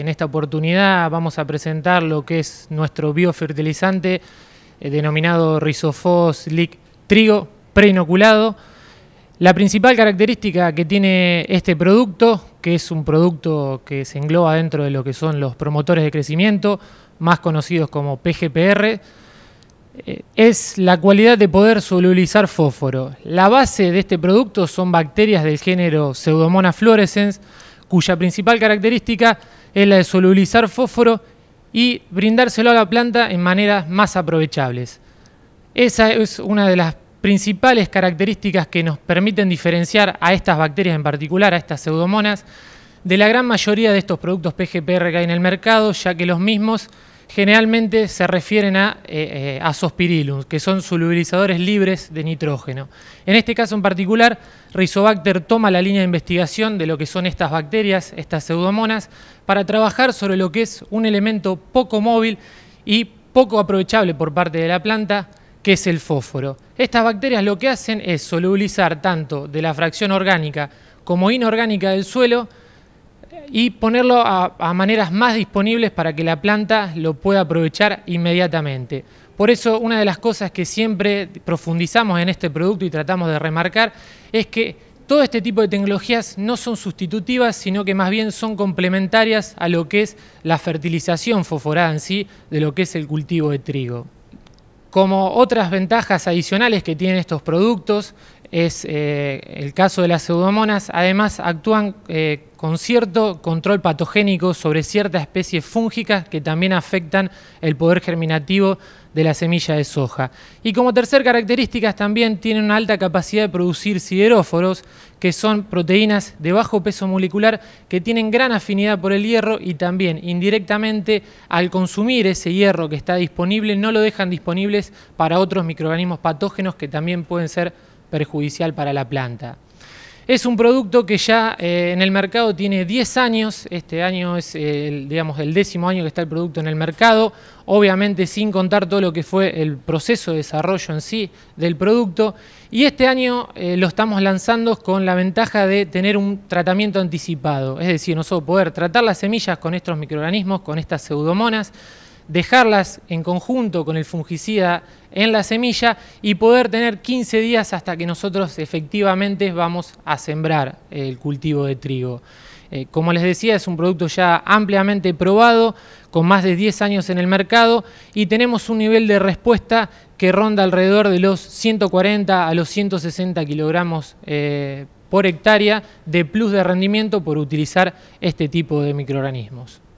En esta oportunidad vamos a presentar lo que es nuestro biofertilizante eh, denominado Rizofos Lick Trigo preinoculado. La principal característica que tiene este producto, que es un producto que se engloba dentro de lo que son los promotores de crecimiento, más conocidos como PGPR, eh, es la cualidad de poder solubilizar fósforo. La base de este producto son bacterias del género Pseudomonas fluorescens, cuya principal característica es la de solubilizar fósforo y brindárselo a la planta en maneras más aprovechables. Esa es una de las principales características que nos permiten diferenciar a estas bacterias en particular, a estas pseudomonas, de la gran mayoría de estos productos PGPR que hay en el mercado, ya que los mismos generalmente se refieren a eh, eh que son solubilizadores libres de nitrógeno. En este caso en particular, Rizobacter toma la línea de investigación de lo que son estas bacterias, estas pseudomonas, para trabajar sobre lo que es un elemento poco móvil y poco aprovechable por parte de la planta, que es el fósforo. Estas bacterias lo que hacen es solubilizar tanto de la fracción orgánica como inorgánica del suelo, y ponerlo a, maneras más disponibles para que la planta lo pueda aprovechar inmediatamente. Por eso una de las cosas que siempre profundizamos en este producto y tratamos de remarcar es que todo este tipo de tecnologías no son sustitutivas, sino que más bien son complementarias a lo que es la fertilización fosforada en sí de lo que es el cultivo de trigo. Como otras ventajas adicionales que tienen estos productos es eh, el caso de las pseudomonas, además actúan eh, con cierto control patogénico sobre ciertas especies fúngicas que también afectan el poder germinativo de la semilla de soja. Y como tercer característica también tienen una alta capacidad de producir sideróforos, que son proteínas de bajo peso molecular que tienen gran afinidad por el hierro y también indirectamente al consumir ese hierro que está disponible no lo dejan disponibles para otros microorganismos patógenos que también pueden ser perjudicial para la planta. Es un producto que ya eh, en el mercado tiene 10 años, este año es eh, el, digamos, el décimo año que está el producto en el mercado, obviamente sin contar todo lo que fue el proceso de desarrollo en sí del producto, y este año eh, lo estamos lanzando con la ventaja de tener un tratamiento anticipado, es decir, nosotros poder tratar las semillas con estos microorganismos, con estas pseudomonas, dejarlas en conjunto con el fungicida en la semilla y poder tener 15 días hasta que nosotros efectivamente vamos a sembrar el cultivo de trigo. Eh, como les decía, es un producto ya ampliamente probado, con más de 10 años en el mercado y tenemos un nivel de respuesta que ronda alrededor de los 140 a los 160 kilogramos eh, por hectárea de plus de rendimiento por utilizar este tipo de microorganismos.